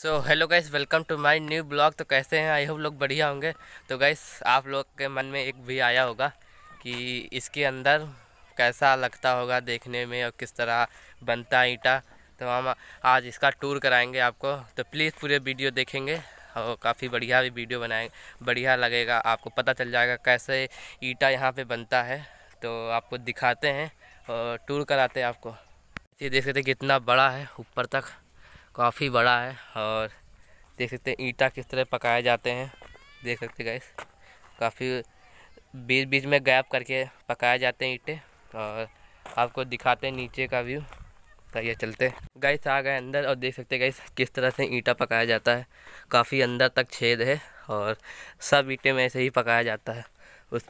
so hello guys welcome to my new blog तो कैसे हैं आई होप लोग बढ़िया होंगे तो गाइस आप लोग के मन में एक भी आया होगा कि इसके अंदर कैसा लगता होगा देखने में और किस तरह बनता ईटा तो हम आज इसका टूर कराएंगे आपको तो प्लीज़ पूरे वीडियो देखेंगे और काफ़ी बढ़िया भी वीडियो बनाएंगे बढ़िया लगेगा आपको पता चल जाएगा कैसे ईटा यहाँ पर बनता है तो आपको दिखाते हैं और टूर कराते हैं आपको ये देख सकते कितना बड़ा है ऊपर तक काफ़ी बड़ा है और देख सकते हैं ईटा किस तरह पकाए जाते हैं देख सकते गए काफ़ी बीच बीच में गैप करके पकाए जाते हैं ईंटे और आपको दिखाते हैं नीचे का व्यू तो ये चलते गैस आ गए अंदर और देख सकते गए किस तरह से ईंटा पकाया जाता है काफ़ी अंदर तक छेद है और सब ईटे में ऐसे ही पकाया जाता है उस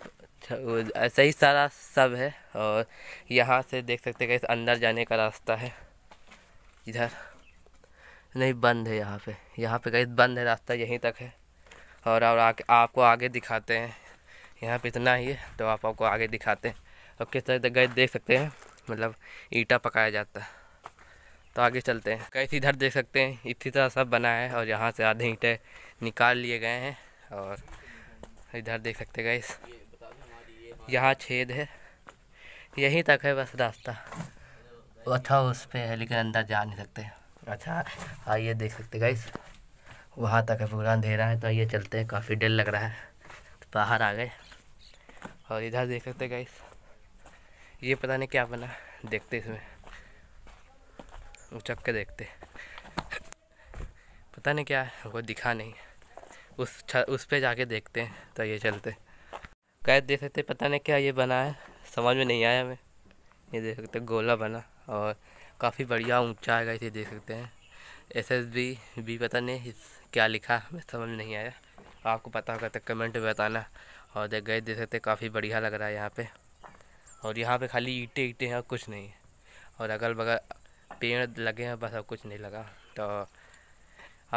ऐसे ही सारा सब है और यहाँ से देख सकते गए अंदर जाने का रास्ता है इधर नहीं बंद है यहाँ पे यहाँ पे गई बंद है रास्ता यहीं तक है और और आके आपको आगे दिखाते हैं यहाँ पे इतना ही है तो आप आपको आगे दिखाते हैं और किस तरह से गए देख सकते हैं मतलब ईटा पकाया जाता है तो आगे चलते हैं कैसे इधर देख सकते हैं इसी तरह सब बना है और यहाँ से आधे ईंटे निकाल लिए गए हैं और इधर देख सकते गए यहाँ छेद है यहीं तक है बस रास्ता अच्छा उस पर है लेकिन अंदर जा नहीं सकते अच्छा आइए हाँ, देख सकते गाइस वहाँ तक है पूरा अंधेरा है तो आइए चलते हैं काफ़ी डर लग रहा है तो बाहर आ गए और इधर देख सकते गाइस ये पता नहीं क्या बना देखते इसमें उचक के देखते पता नहीं क्या है वो दिखा नहीं उस उस पर जाके देखते हैं तो ये चलते कैद देख सकते पता नहीं क्या ये बना है समझ में नहीं आया हमें ये देख सकते गोला बना और काफ़ी बढ़िया ऊंचा है इसे देख सकते हैं एस एस बी भी पता नहीं इस क्या लिखा मैं समझ नहीं आया आपको पता होगा तो कमेंट में बताना और देख गए देख सकते काफ़ी बढ़िया लग रहा है यहाँ पे और यहाँ पे खाली ईटे ईटे हैं कुछ नहीं है और अगल बगल पेड़ लगे हैं बस अब कुछ नहीं लगा तो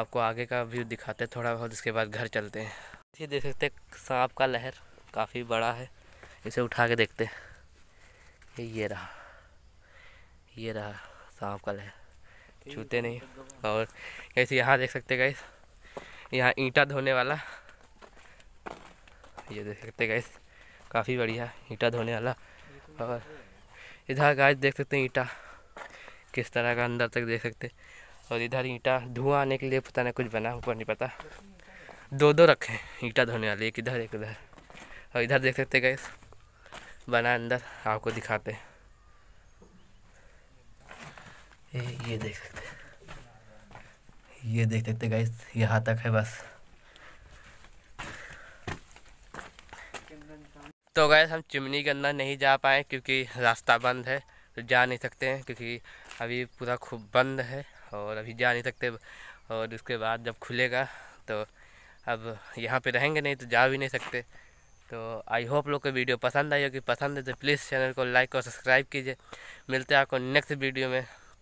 आपको आगे का व्यू दिखाते थोड़ा बहुत इसके बाद घर चलते हैं ये देख सकते सांप का लहर काफ़ी बड़ा है इसे उठा के देखते ये रहा ये रहा सांप का है छूते नहीं और कैसे यहाँ देख सकते गए यहाँ ईंटा धोने वाला ये देख सकते गए काफ़ी बढ़िया ईंटा धोने वाला तो और इधर गाय देख सकते हैं ईंटा किस तरह का अंदर तक देख सकते और इधर ईंटा धुआं आने के लिए पता नहीं कुछ बना ऊपर नहीं पता दो दो रखे ईंटा धोने वाले एक इधर एक उधर और इधर देख सकते गए बना अंदर आपको दिखाते हैं ये देख सकते ये देख सकते गाइस यहाँ तक है बस तो गैस हम चिमनी के अंदर नहीं जा पाए क्योंकि रास्ता बंद है तो जा नहीं सकते हैं क्योंकि अभी पूरा खूब बंद है और अभी जा नहीं सकते और उसके बाद जब खुलेगा तो अब यहाँ पे रहेंगे नहीं तो जा भी नहीं सकते तो आई होप लोग को वीडियो पसंद आई होगी पसंद है तो प्लीज़ चैनल को लाइक और सब्सक्राइब कीजिए मिलते हैं आपको नेक्स्ट वीडियो में